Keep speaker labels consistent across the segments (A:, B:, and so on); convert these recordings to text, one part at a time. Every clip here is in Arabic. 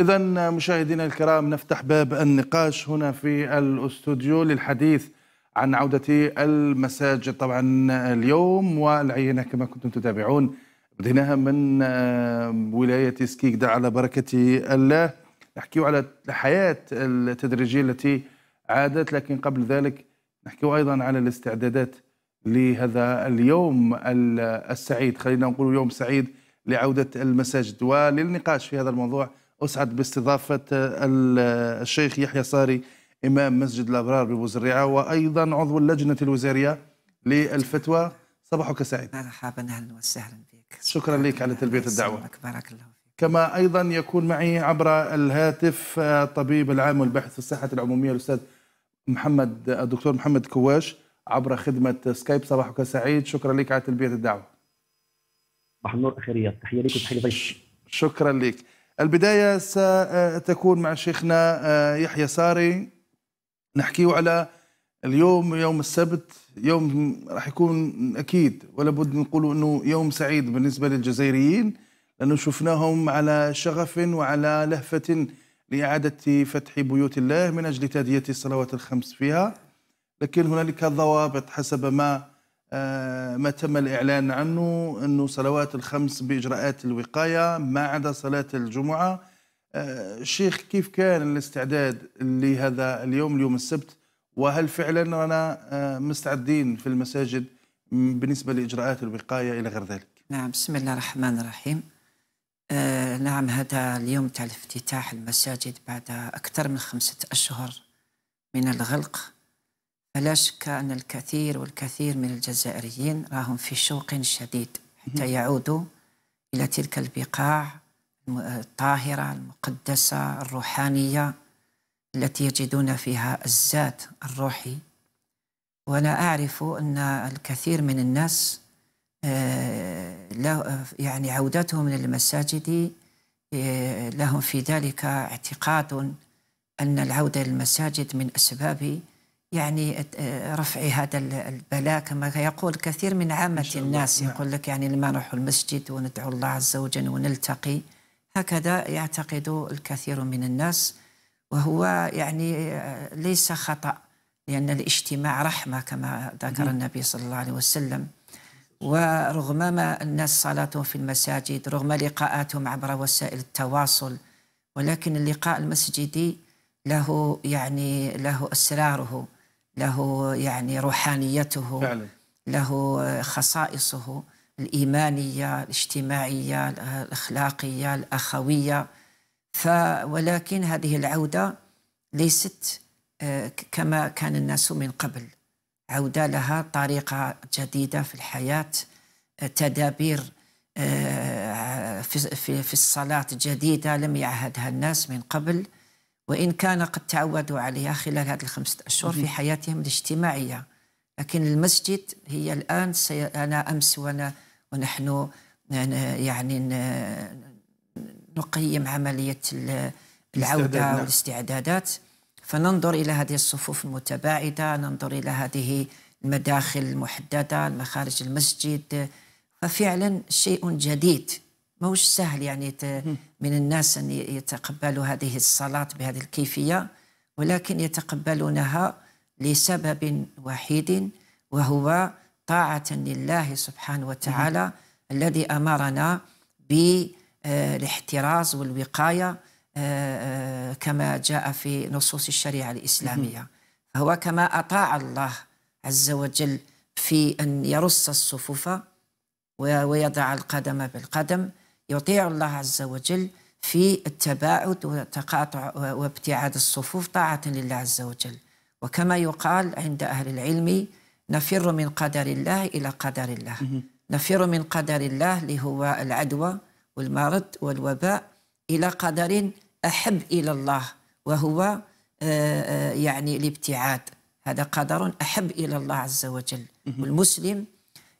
A: إذا مشاهدينا الكرام نفتح باب النقاش هنا في الاستوديو للحديث عن عودة المساجد طبعا اليوم والعينة كما كنتم تتابعون بديناها من آه، ولاية سكيكدا على بركة الله نحكي على الحياة التدريجية التي عادت لكن قبل ذلك نحكي أيضا على الاستعدادات لهذا اليوم السعيد خلينا نقول يوم سعيد لعودة المساجد وللنقاش في هذا الموضوع أسعد باستضافة آه، آه، الشيخ يحيى صاري إمام مسجد الأبرار ببوزرعة وأيضا عضو اللجنة الوزارية للفتوى صباحك سعيد مرحبا أهلا وسهلا بك شكرا لك على تلبية الدعوة
B: بارك الله فيك
A: كما أيضا يكون معي عبر الهاتف آه، طبيب العام والباحث في الصحة العمومية الأستاذ محمد الدكتور محمد كواش عبر خدمة سكايب صباحك سعيد شكرا لك على تلبية الدعوة صباح النور أخيرية تحية لك وتحية شكرا لك البداية ستكون مع شيخنا آه، يحيى ساري نحكي على اليوم يوم السبت يوم راح يكون أكيد ولا بد نقول أنه يوم سعيد بالنسبة للجزائريين لأنه شفناهم على شغف وعلى لهفة لإعادة فتح بيوت الله من أجل تأدية الصلوات الخمس فيها لكن هنالك ضوابط حسب ما آه، ما تم الإعلان عنه أنه صلوات الخمس بإجراءات الوقاية ما عدا صلاة الجمعة آه، شيخ كيف كان الاستعداد لهذا اليوم اليوم السبت وهل فعلا أنا آه، مستعدين في المساجد بالنسبة لإجراءات الوقاية إلى غير ذلك
B: نعم بسم الله الرحمن الرحيم آه نعم هذا اليوم تاع الافتتاح المساجد بعد أكثر من خمسة أشهر من الغلق لا شك أن الكثير والكثير من الجزائريين راهم في شوق شديد حتى يعودوا إلى تلك البقاع الطاهرة المقدسة الروحانية التي يجدون فيها الزاد الروحي وأنا أعرف أن الكثير من الناس آه، يعني عودتهم للمساجد آه، لهم في ذلك اعتقاد أن العودة للمساجد من أسباب يعني آه، رفع هذا البلاء كما يقول كثير من عامة الناس نعم. يقول لك يعني لما نروح المسجد وندعو الله عز وجل ونلتقي هكذا يعتقد الكثير من الناس وهو يعني آه، ليس خطأ لأن الاجتماع رحمة كما ذكر النبي صلى الله عليه وسلم ورغم ما الناس صلاتهم في المساجد رغم لقاءاتهم عبر وسائل التواصل ولكن اللقاء المسجدي له يعني له أسراره له يعني روحانيته فعلا. له خصائصه الإيمانية الاجتماعية الأخلاقية الأخوية ف ولكن هذه العودة ليست آه، كما كان الناس من قبل عودة لها طريقة جديدة في الحياة آه، تدابير آه، في الصلاة جديدة لم يعهدها الناس من قبل وإن كان قد تعودوا عليها خلال هذه الخمسة أشهر في حياتهم الاجتماعية لكن المسجد هي الآن سي... أنا أمس وأنا ونحن يعني نقيم عملية العودة نعم. والاستعدادات فننظر إلى هذه الصفوف المتباعدة ننظر إلى هذه المداخل المحددة المخارج المسجد ففعلا شيء جديد ماهوش سهل يعني من الناس أن يتقبلوا هذه الصلاة بهذه الكيفية ولكن يتقبلونها لسبب وحيد وهو طاعة لله سبحانه وتعالى الذي أمرنا بالاحتراز آه، والوقاية آه، آه، كما جاء في نصوص الشريعة الإسلامية فهو كما أطاع الله عز وجل في أن يرص الصفوف ويضع القدم بالقدم يطيع الله عز وجل في التباعد وتقاطع وابتعاد الصفوف طاعة لله عز وجل وكما يقال عند أهل العلم نفر من قدر الله إلى قدر الله نفر من قدر الله اللي هو العدوى والمرض والوباء إلى قدر أحب إلى الله وهو آه، آه، يعني الابتعاد هذا قدر أحب إلى الله عز وجل والمسلم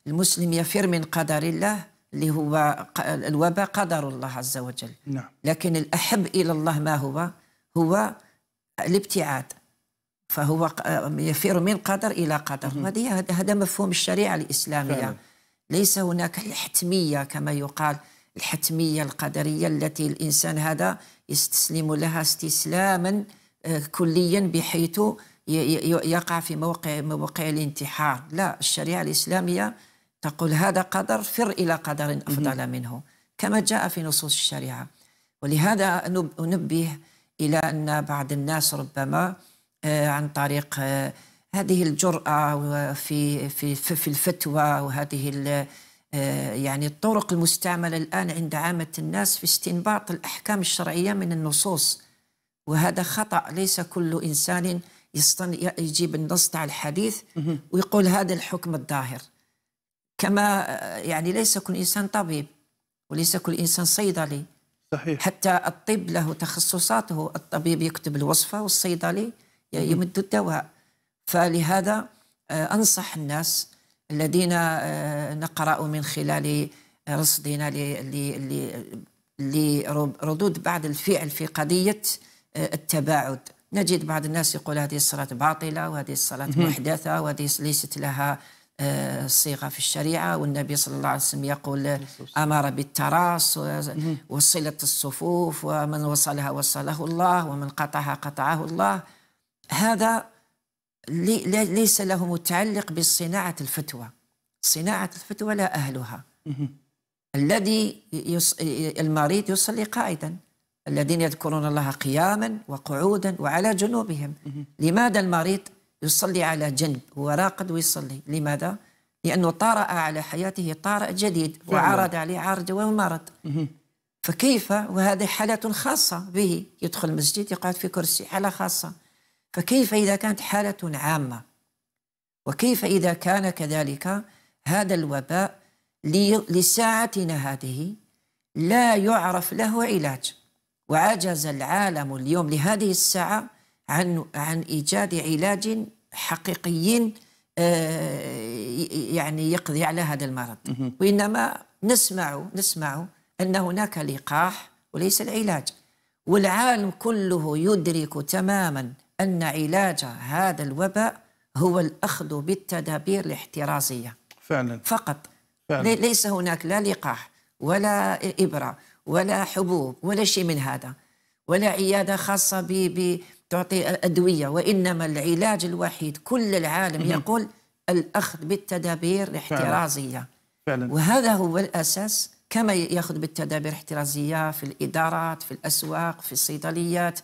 B: المسلم يفر من قدر الله اللي هو الوباء قدر الله عز وجل نعم. لكن الأحب إلى الله ما هو هو الابتعاد فهو يفير من قدر إلى قدر هذه هذا مفهوم الشريعة الإسلامية فعلا. ليس هناك الحتمية كما يقال الحتمية القدرية التي الإنسان هذا يستسلم لها استسلاما آه، كليا بحيث يقع في موقع موقع الانتحار لا الشريعة الإسلامية تقول هذا قدر فر إلى قدر أفضل منه كما جاء في نصوص الشريعة ولهذا أنبه إلى أن بعض الناس ربما آه، عن طريق آه، هذه الجرأة في في في الفتوى وهذه آه، يعني الطرق المستعملة الآن عند عامة الناس في استنباط الأحكام الشرعية من النصوص وهذا خطأ ليس كل إنسان يجيب النص تاع الحديث ويقول هذا الحكم الظاهر كما آه، يعني ليس كل انسان طبيب وليس كل انسان صيدلي صحيح حتى الطب له تخصصاته الطبيب يكتب الوصفه والصيدلي يمد الدواء فلهذا آه، انصح الناس الذين آه، نقرا من خلال رصدنا لردود بعض الفعل في قضيه التباعد نجد بعض الناس يقول هذه الصلاه باطله وهذه الصلاه محدثه وهذه ليست لها الصيغه في الشريعه والنبي صلى الله عليه وسلم يقول امر بالتراص وصله الصفوف ومن وصلها وصله الله ومن قطعها قطعه الله هذا ليس له متعلق بصناعه الفتوى صناعه الفتوى لا اهلها الذي يص... المريض يصلي قائدا الذين يذكرون الله قياما وقعودا وعلى جنوبهم لماذا المريض يصلي على جنب هو راقد ويصلي لماذا؟ لأنه طرأ على حياته طارئ جديد وعرض عليه عرض ومرض فكيف وهذه حالة خاصة به يدخل المسجد يقعد في كرسي حالة خاصة فكيف إذا كانت حالة عامة وكيف إذا كان كذلك هذا الوباء لساعتنا هذه لا يعرف له علاج وعجز العالم اليوم لهذه الساعة عن عن ايجاد علاج حقيقي آه، يعني يقضي على هذا المرض وانما نسمع نسمع ان هناك لقاح وليس العلاج والعالم كله يدرك تماما ان علاج هذا الوباء هو الاخذ بالتدابير الاحترازيه فعلا فقط فعلا. ليس هناك لا لقاح ولا ابره ولا حبوب ولا شيء من هذا ولا عياده خاصه ب تعطي أدوية وإنما العلاج الوحيد كل العالم يقول الأخذ بالتدابير الاحترازية فعلا. وهذا هو الأساس كما يأخذ بالتدابير الاحترازية في الإدارات في الأسواق في الصيدليات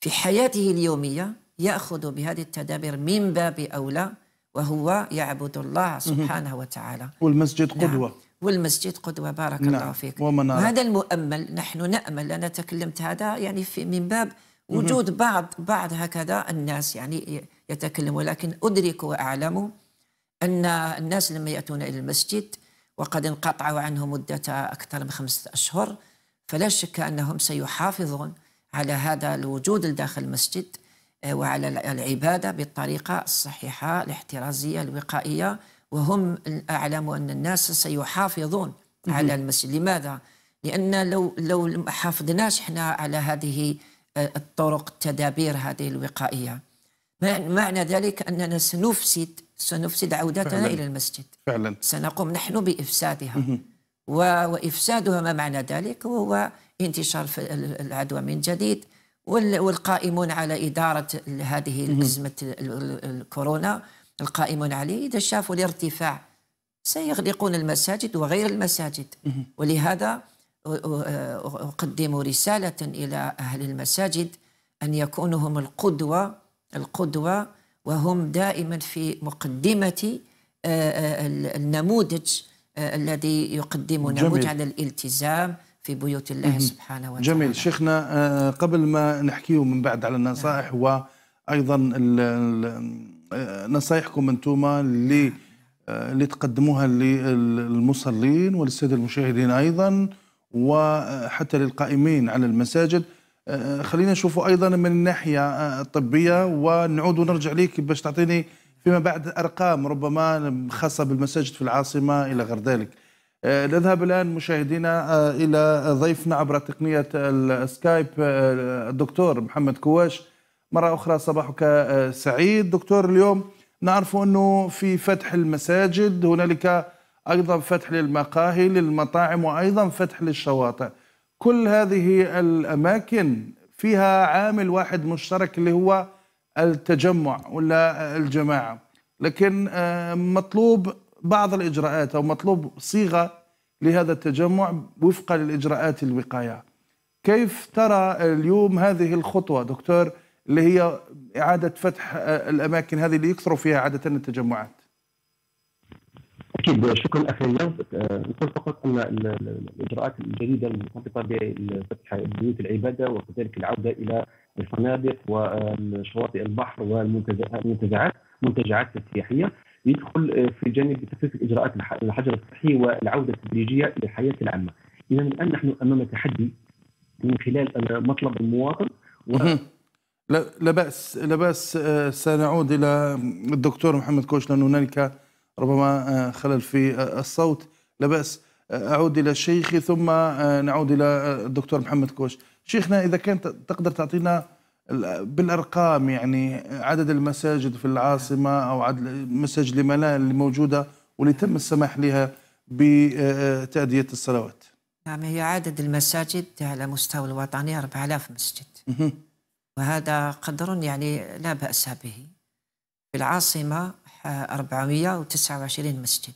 B: في حياته اليومية يأخذ بهذه التدابير من باب أولى وهو يعبد الله سبحانه وتعالى
A: والمسجد نعم. قدوة نعم.
B: والمسجد قدوة بارك نعم. الله فيك
A: ومنارة. وهذا
B: المؤمل نحن نأمل أنا تكلمت هذا يعني في من باب وجود بعض بعض هكذا الناس يعني يتكلم ولكن أدرك وأعلم أن الناس لما يأتون إلى المسجد وقد انقطعوا عنه مدة أكثر من خمسة أشهر فلا شك أنهم سيحافظون على هذا الوجود داخل المسجد آه، وعلى العبادة بالطريقة الصحيحة الاحترازية الوقائية وهم أعلم أن الناس سيحافظون على المسجد لماذا؟ لأن لو لو ما حافظناش احنا على هذه الطرق التدابير هذه الوقائيه معنى ذلك اننا سنفسد سنفسد عودتنا فعلا. الى المسجد فعلا سنقوم نحن بافسادها و... وافسادها ما معنى ذلك هو انتشار العدوى من جديد والقائمون على اداره هذه ازمه الكورونا القائمون عليه اذا شافوا الارتفاع سيغلقون المساجد وغير المساجد ولهذا أقدم رسالة إلى أهل المساجد أن يكونوا هم القدوة القدوة وهم دائما في مقدمة النموذج الذي يقدم نموذج على الالتزام في بيوت الله سبحانه وتعالى
A: جميل شيخنا قبل ما نحكيه من بعد على النصائح نعم. وأيضا نصائحكم أنتم اللي اللي تقدموها للمصلين وللساده المشاهدين ايضا وحتى للقائمين على المساجد آه، آه، خلينا نشوفه ايضا من الناحيه آه، الطبيه ونعود ونرجع ليك باش تعطيني فيما بعد ارقام ربما خاصه بالمساجد في العاصمه الى غير ذلك. نذهب الان مشاهدينا الى ضيفنا عبر تقنيه السكايب الدكتور محمد كواش مره اخرى صباحك سعيد دكتور اليوم نعرف انه في فتح المساجد هنالك أيضا فتح للمقاهي للمطاعم وأيضا فتح للشواطئ كل هذه الأماكن فيها عامل واحد مشترك اللي هو التجمع ولا الجماعة لكن آه، مطلوب بعض الإجراءات أو مطلوب صيغة لهذا التجمع وفقا للإجراءات الوقاية كيف ترى اليوم هذه الخطوة دكتور اللي هي إعادة فتح آه، الأماكن هذه اللي يكثروا فيها عادة التجمعات
C: بالتاكيد شكرا اخي رياض آه، نقول فقط ان الاجراءات الجديده المرتبطه بفتح بيوت العباده وكذلك العوده الى الفنادق وشواطئ البحر والمنتزعات منتجعات السياحيه يدخل آه، في جانب تخفيف الاجراءات الحجر الصحي والعوده التدريجيه للحياه العامه. اذا الان نحن امام تحدي من خلال آه،
A: مطلب المواطن و... لا باس لا باس سنعود الى الدكتور محمد كوش لان هنالك ربما آه، خلل في آه، الصوت لا بأس آه، أعود إلى شيخي ثم نعود إلى الدكتور محمد كوش شيخنا إذا كنت تقدر تعطينا بالأرقام يعني عدد المساجد في العاصمة أو عدد مساجد الملال اللي موجودة واللي تم السماح لها بتأدية الصلوات
B: نعم هي عدد المساجد على مستوى الوطني 4000 مسجد وهذا قدر يعني لا بأس به في العاصمة 429 مسجد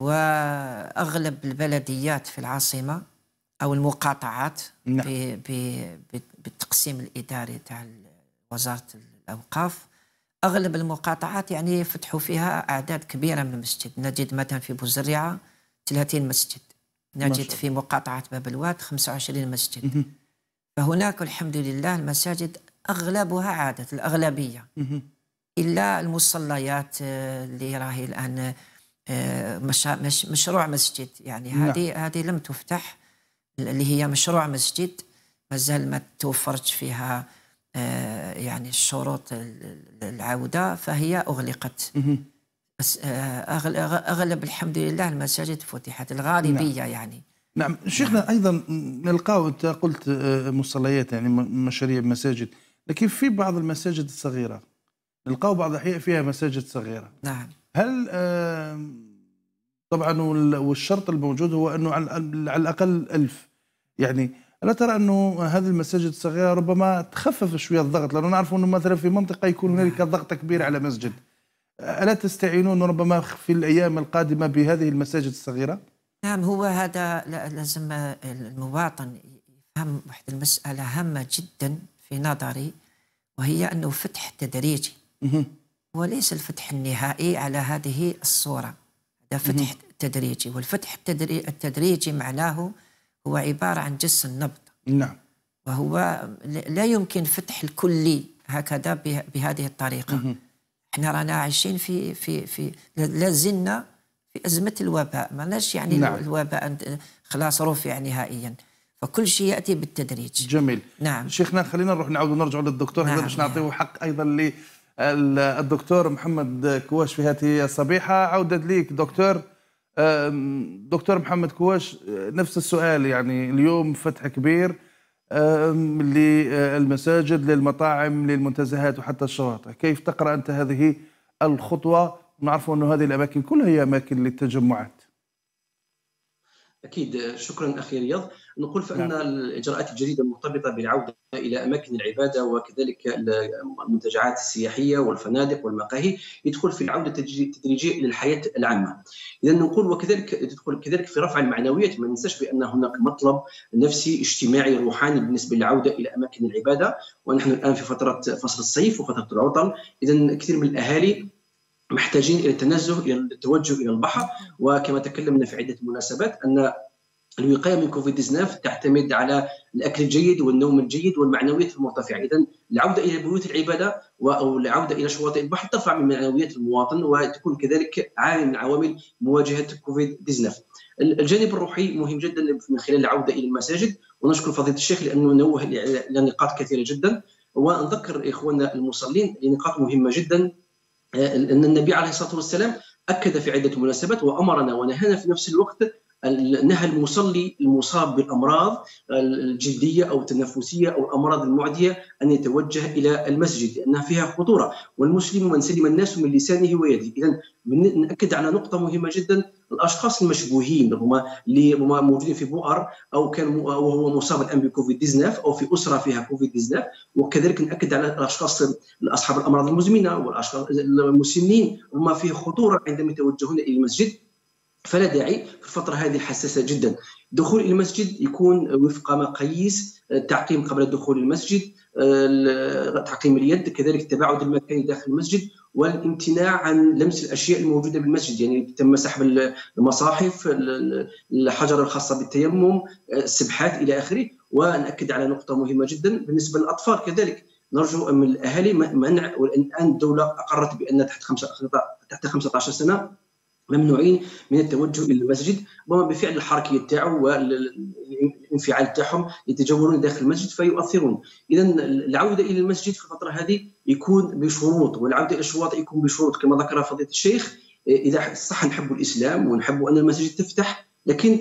B: واغلب البلديات في العاصمه او المقاطعات نعم. بالتقسيم الاداري تاع وزاره الاوقاف اغلب المقاطعات يعني فتحوا فيها اعداد كبيره من المسجد نجد مثلا في بوزريعه 30 مسجد نجد في مقاطعه باب الواد 25 مسجد فهناك الحمد لله المساجد اغلبها عادت الاغلبيه الا المصليات آه، اللي راهي الان آه، مش مش مشروع مسجد يعني نعم. هذه هذه لم تفتح اللي هي مشروع مسجد مازال ما توفرت فيها آه، يعني الشروط العوده فهي اغلقت اغلب الحمد لله المساجد فتحت الغالبيه نعم. يعني
A: نعم شيخنا نعم. ايضا نلقاو انت قلت مصليات يعني مشاريع مساجد لكن في بعض المساجد الصغيره نلقاو بعض الاحياء فيها مساجد صغيره نعم هل طبعا والشرط الموجود هو انه على الاقل ألف يعني الا ترى انه هذه المساجد الصغيره ربما تخفف شويه الضغط لانه نعرف انه مثلا في منطقه يكون نعم. هنالك ضغط كبير على مسجد الا تستعينون ربما في الايام القادمه بهذه المساجد الصغيره
B: نعم هو هذا لازم المواطن يفهم واحد المساله هامه جدا في نظري وهي انه فتح تدريجي وليس الفتح النهائي على هذه الصورة هذا فتح تدريجي والفتح التدريجي معناه هو عبارة عن جس النبض نعم وهو لا يمكن فتح الكلي هكذا بهذه الطريقة احنا رانا عايشين في في في لازلنا في أزمة الوباء ما يعني نعم. الوباء خلاص رفع يعني نهائيا فكل شيء ياتي بالتدريج جميل نعم شيخنا خلينا
A: نروح نعاود ونرجع للدكتور نعم هذا باش نعطيه
B: حق ايضا الدكتور
A: محمد كواش في هذه الصبيحة عودة ليك دكتور دكتور محمد كواش نفس السؤال يعني اليوم فتح كبير للمساجد للمطاعم للمنتزهات وحتى الشواطئ كيف تقرأ أنت هذه الخطوة نعرف أن هذه الأماكن كلها هي أماكن للتجمعات
C: اكيد شكرا اخي رياض نقول فان نعم. الاجراءات الجديده المرتبطه بالعوده الى اماكن العباده وكذلك المنتجعات السياحيه والفنادق والمقاهي يدخل في العوده التدريجيه الى الحياه العامه اذا نقول وكذلك تدخل كذلك في رفع المعنويات ما ننساش بان هناك مطلب نفسي اجتماعي روحاني بالنسبه للعوده الى اماكن العباده ونحن الان في فتره فصل الصيف وفتره العطل اذا كثير من الاهالي محتاجين الى التنزه الى التوجه الى البحر وكما تكلمنا في عده مناسبات ان الوقايه من كوفيد 19 تعتمد على الاكل الجيد والنوم الجيد والمعنويات المرتفعه، اذا العوده الى بيوت العباده او العوده الى شواطئ البحر ترفع من معنويات المواطن وتكون كذلك عامل من عوامل مواجهه كوفيد 19. الجانب الروحي مهم جدا من خلال العوده الى المساجد ونشكر فضيله الشيخ لانه نوه الى نقاط كثيره جدا ونذكر اخواننا المصلين لنقاط مهمه جدا آه، ان النبي عليه الصلاه والسلام اكد في عده مناسبات وامرنا ونهانا في نفس الوقت نهى المصلي المصاب بالامراض الجلديه او التنفسيه او الامراض المعديه ان يتوجه الى المسجد لانها فيها خطوره والمسلم من سلم الناس من لسانه ويده اذا ناكد على نقطه مهمه جدا الاشخاص المشبوهين ربما اللي ربما موجودين في بؤر او كان وهو مصاب الان بكوفيد 19 او في اسره فيها كوفيد 19 وكذلك ناكد على الاشخاص اصحاب الامراض المزمنه والاشخاص المسنين ربما فيه خطوره عندما يتوجهون الى المسجد فلا داعي في الفتره هذه الحساسه جدا دخول المسجد يكون وفق مقاييس آه، التعقيم قبل دخول المسجد آه، تعقيم اليد كذلك التباعد المكاني داخل المسجد والامتناع عن لمس الاشياء الموجوده بالمسجد يعني تم سحب المصاحف الحجر الخاصه بالتيمم آه، السبحات الى اخره ونأكد على نقطه مهمه جدا بالنسبه للاطفال كذلك نرجو من الاهالي منع والان الدوله اقرت بان تحت خمسة تحت 15 سنه ممنوعين من التوجه الى المسجد ربما بفعل الحركيه تاعو والانفعال تاعهم يتجولون داخل المسجد فيؤثرون اذا العوده الى المسجد في الفتره هذه يكون بشروط والعوده الى الشواطئ يكون بشروط كما ذكر فضيله الشيخ اذا صح نحب الاسلام ونحب ان المساجد تفتح لكن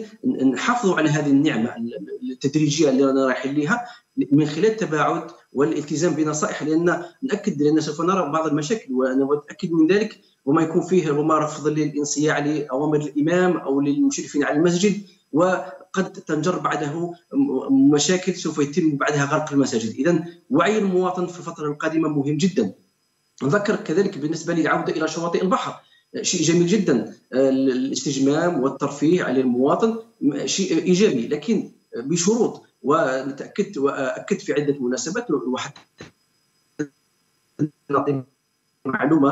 C: نحافظوا على هذه النعمه التدريجيه اللي رانا رايحين لها من خلال تباعد والالتزام بنصائح لان ناكد لان سوف نرى بعض المشاكل وانا متاكد من ذلك وما يكون فيه ربما رفض للانصياع لاوامر الامام او للمشرفين على المسجد وقد تنجر بعده مشاكل سوف يتم بعدها غرق المساجد اذا وعي المواطن في الفتره القادمه مهم جدا نذكر كذلك بالنسبه للعوده الى شواطئ البحر شيء جميل جدا الاستجمام والترفيه على المواطن شيء ايجابي لكن بشروط وتاكدت واكدت في عده مناسبات وحتى نعطي معلومه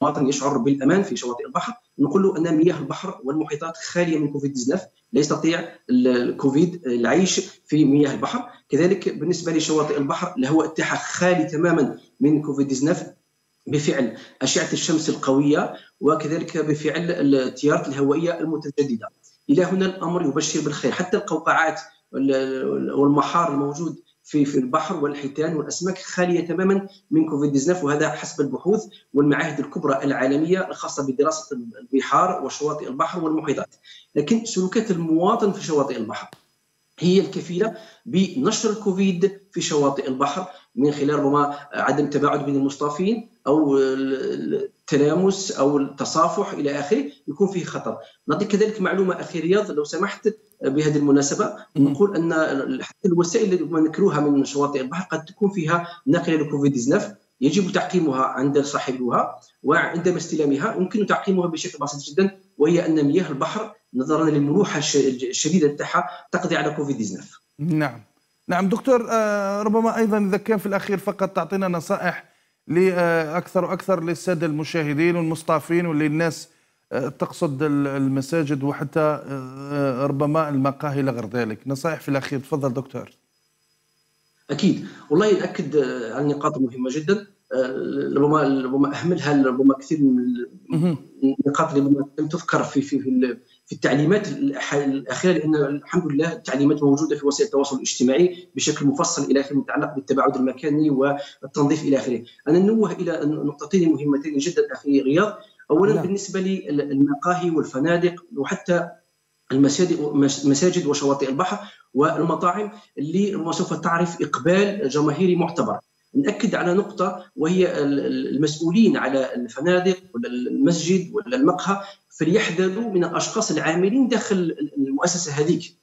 C: المواطن يعني يشعر بالامان في شواطئ البحر نقول له ان مياه البحر والمحيطات خاليه من كوفيد 19 لا يستطيع الكوفيد العيش في مياه البحر كذلك بالنسبه لشواطئ البحر لهو تاعها خالي تماما من كوفيد 19 بفعل اشعه الشمس القويه وكذلك بفعل التيارات الهوائيه المتجدده الى هنا الامر يبشر بالخير حتى القوقعات والمحار الموجود في في البحر والحيتان والاسماك خاليه تماما من كوفيد 19 وهذا حسب البحوث والمعاهد الكبرى العالميه الخاصه بدراسه البحار وشواطئ البحر والمحيطات لكن سلوكات المواطن في شواطئ البحر هي الكفيله بنشر الكوفيد في شواطئ البحر من خلال ربما عدم تباعد بين المصطافين او التلامس او التصافح الى اخره يكون فيه خطر نعطيك كذلك معلومه اخيره رياض لو سمحت بهذه المناسبه نقول ان حتى الوسائل التي نكروها من شواطئ البحر قد تكون فيها ناقله لكوفيد 19 يجب تعقيمها عند صاحبها وعندما استلامها يمكن تعقيمها بشكل بسيط جدا وهي ان مياه البحر نظرا للملوحه الشديده تاعها تقضي على كوفيد 19 نعم نعم
A: دكتور آه، ربما ايضا اذا كان في الاخير فقط تعطينا نصائح لأكثر وأكثر للسادة المشاهدين والمصطافين واللي الناس آه، تقصد المساجد وحتى آه، آه، ربما المقاهي لغير ذلك نصائح في الأخير تفضل دكتور
C: أكيد والله نأكد على النقاط مهمة جدا ربما ربما اهملها ربما كثير من النقاط اللي ربما لم تذكر في في في في التعليمات الاخيره لان الحمد لله التعليمات موجوده في وسائل التواصل الاجتماعي بشكل مفصل الى اخره يتعلق بالتباعد المكاني والتنظيف الى اخره. انا نوه الى نقطتين مهمتين جدا اخي رياض. اولا لا. نعم. بالنسبه للمقاهي والفنادق وحتى المساجد وشواطئ البحر والمطاعم اللي سوف تعرف اقبال جماهيري معتبر ناكد على نقطه وهي المسؤولين على الفنادق ولا المسجد ولا المقهى فليحذروا من الاشخاص العاملين داخل المؤسسه هذيك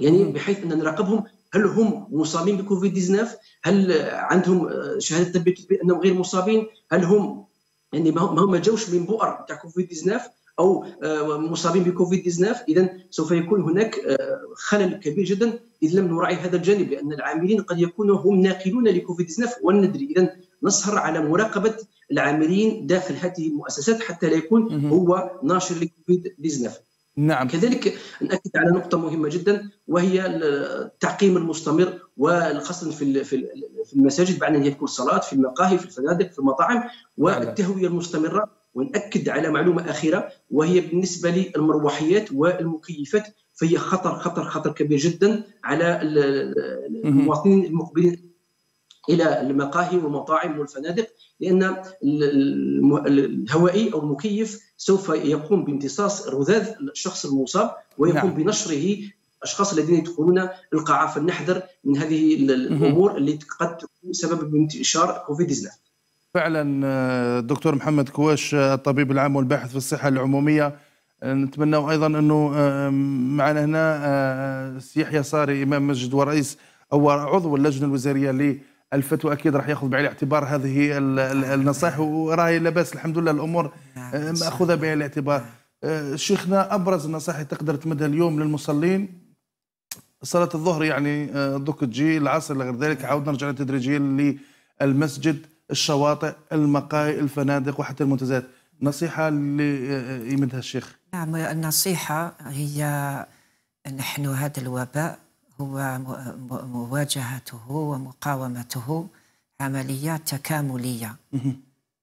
C: يعني بحيث ان نراقبهم هل هم مصابين بكوفيد 19 هل عندهم آه، شهاده طبيه انهم غير مصابين هل هم يعني ما هم ما جوش من بؤر تاع كوفيد 19 او آه، مصابين بكوفيد 19 اذا سوف يكون هناك آه، خلل كبير جدا اذا لم نراعي هذا الجانب لان العاملين قد يكونوا هم ناقلون لكوفيد 19 والندري اذا نسهر على مراقبه العاملين داخل هذه المؤسسات حتى لا يكون هو ناشر لكوفيد 19 نعم كذلك ناكد على نقطه مهمه جدا وهي التعقيم المستمر وخاصه في في المساجد بعد ان يكون صلاه في المقاهي في الفنادق في المطاعم والتهويه المستمره ونأكد على معلومة أخيرة وهي بالنسبة للمروحيات والمكيفات فهي خطر خطر خطر كبير جدا على المواطنين المقبلين الى المقاهي والمطاعم والفنادق لان الهوائي او المكيف سوف يقوم بامتصاص رذاذ الشخص المصاب ويقوم نعم. بنشره الاشخاص الذين يدخلون القاعه فلنحذر من هذه الامور اللي قد تكون سبب انتشار كوفيد 19 فعلا
A: آه، دكتور محمد كواش آه، الطبيب العام والباحث في الصحة العمومية آه، نتمنى أيضا أنه معنا هنا يحيى صاري إمام مسجد ورئيس أو عضو اللجنة الوزارية للفتوى أكيد راح ياخذ بعين الاعتبار هذه النصائح وراهي لاباس الحمد لله الأمور نعم، مأخوذة بعين الاعتبار نعم. شيخنا أبرز النصائح تقدر تمدها اليوم للمصلين صلاة الظهر يعني دوك تجي العصر لغير ذلك نعم. عاود نرجع تدريجيا للمسجد الشواطئ المقاهي الفنادق وحتى المنتزهات نصيحة اللي يمدها الشيخ
B: نعم النصيحة هي نحن هذا الوباء هو مواجهته ومقاومته عملية تكاملية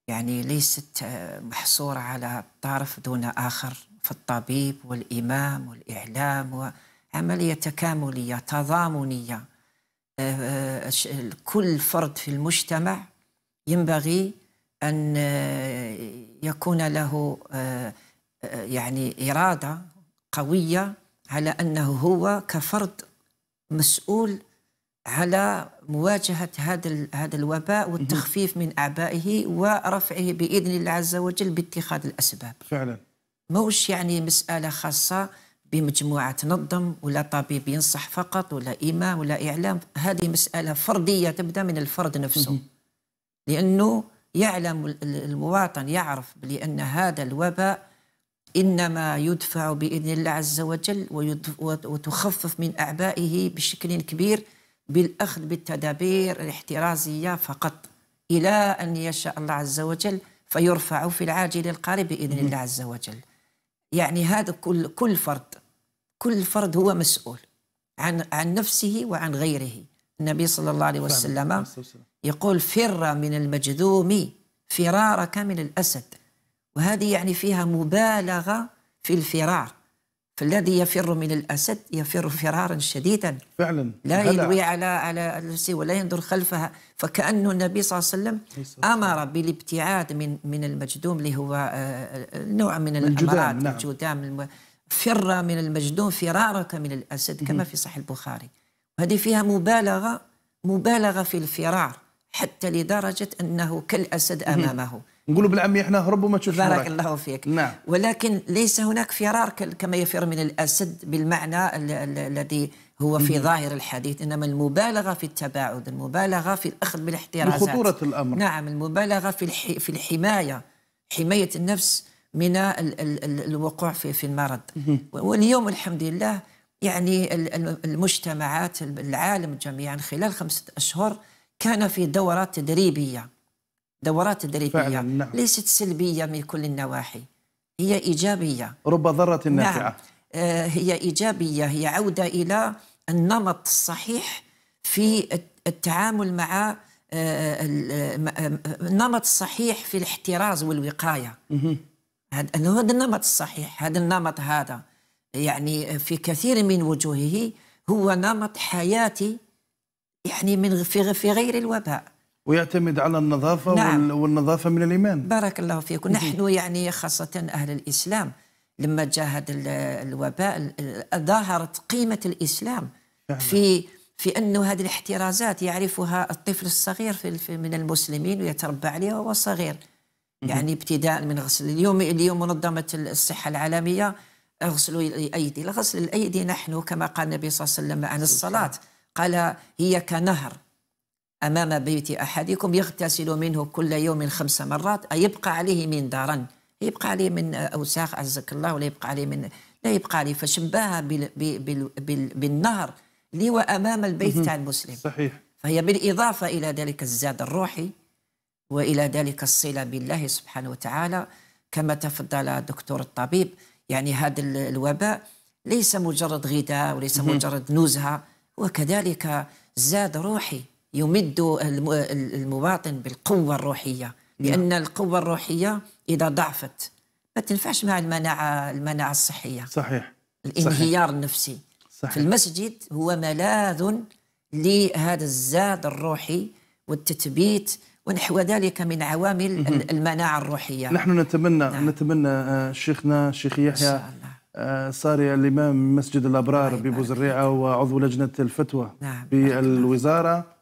B: يعني ليست محصورة على طرف دون آخر في الطبيب والإمام والإعلام عملية تكاملية تضامنية آه، آه، كل فرد في المجتمع ينبغي أن آه، يكون له آه، آه، يعني إرادة قوية على أنه هو كفرد مسؤول على مواجهة هذا هذا الوباء والتخفيف من أعبائه ورفعه بإذن الله عز وجل باتخاذ الأسباب فعلا موش يعني مسألة خاصة بمجموعة تنظم ولا طبيب ينصح فقط ولا إمام ولا إعلام هذه مسألة فردية تبدأ من الفرد نفسه لأنه يعلم المواطن يعرف بأن هذا الوباء إنما يدفع بإذن الله عز وجل وتخفف من أعبائه بشكل كبير بالأخذ بالتدابير الاحترازية فقط إلى أن يشاء الله عز وجل فيرفع في العاجل القريب بإذن الله عز وجل يعني هذا كل كل فرد كل فرد هو مسؤول عن عن نفسه وعن غيره النبي صلى الله عليه وسلم يقول فر من المجذوم فرارك من الأسد وهذه يعني فيها مبالغة في الفرار فالذي يفر من الأسد يفر فرارا شديدا فعلا لا يلوي على على نفسه ولا ينظر خلفها فكأن النبي صلى الله عليه وسلم أمر بالابتعاد من من المجدوم اللي هو آه، آه، نوع من الأمراض نعم. الجدام نعم. فر من المجدوم فرارك من الأسد كما في صحيح البخاري هذه فيها مبالغة مبالغة في الفرار حتى لدرجة أنه كالأسد أمامه
A: نقولوا بالعامية احنا هرب وما تشوفش بارك
B: الله فيك نعم. ولكن ليس هناك فرار كما يفر من الأسد بالمعنى الذي هو في ظاهر الحديث انما المبالغه في التباعد المبالغه في الاخذ بالاحترازات خطوره الامر نعم المبالغه في الحي في الحمايه حمايه النفس من الوقوع في في المرض واليوم الحمد لله يعني المجتمعات العالم جميعا خلال خمسة أشهر كان في دورات تدريبية دورات تدريبية فعلا نعم. ليست سلبية من كل النواحي هي إيجابية رب ضرة نعم. نافعة نعم. هي إيجابية هي عودة إلى النمط الصحيح في التعامل مع آه، النمط الصحيح في الاحتراز والوقاية هذا النمط الصحيح هذا النمط هذا يعني في كثير من وجوهه هو نمط حياتي يعني من في في غير الوباء ويعتمد على النظافة نعم. والنظافة من الإيمان بارك الله فيكم نحن يعني خاصة أهل الإسلام لما جاء هذا الوباء ظهرت قيمة الإسلام فعلا. في في أنه هذه الاحترازات يعرفها الطفل الصغير في من المسلمين ويتربى عليها وهو صغير يعني ابتداء من غسل اليوم اليوم منظمة الصحة العالمية اغسلوا الايدي غسل الايدي نحن كما قال النبي صلى الله عليه وسلم عن الصلاه قال هي كنهر امام بيت احدكم يغتسل منه كل يوم خمس مرات يبقى عليه من دارا يبقى عليه من اوساخ عزك الله ولا يبقى عليه من لا يبقى عليه فشبهها بال... بال... بال... بالنهر اللي وامام البيت تاع المسلم صحيح فهي بالاضافه الى ذلك الزاد الروحي والى ذلك الصله بالله سبحانه وتعالى كما تفضل دكتور الطبيب يعني هذا الوباء ليس مجرد غذاء وليس مجرد نزهه وكذلك زاد روحي يمد المواطن بالقوه الروحيه نعم. لان القوه الروحيه اذا ضعفت ما تنفعش مع المناعه المناعه الصحيه صحيح الانهيار صحيح. النفسي صحيح. في المسجد هو ملاذ لهذا الزاد الروحي والتثبيت ونحو ذلك من عوامل المناعة الروحية نحن
A: نتمنى نعم. نتمنى آه، شيخنا الشيخ يحيى آه، صاري الإمام مسجد الأبرار ببوزريعة وعضو لجنة الفتوى نعم. بالوزارة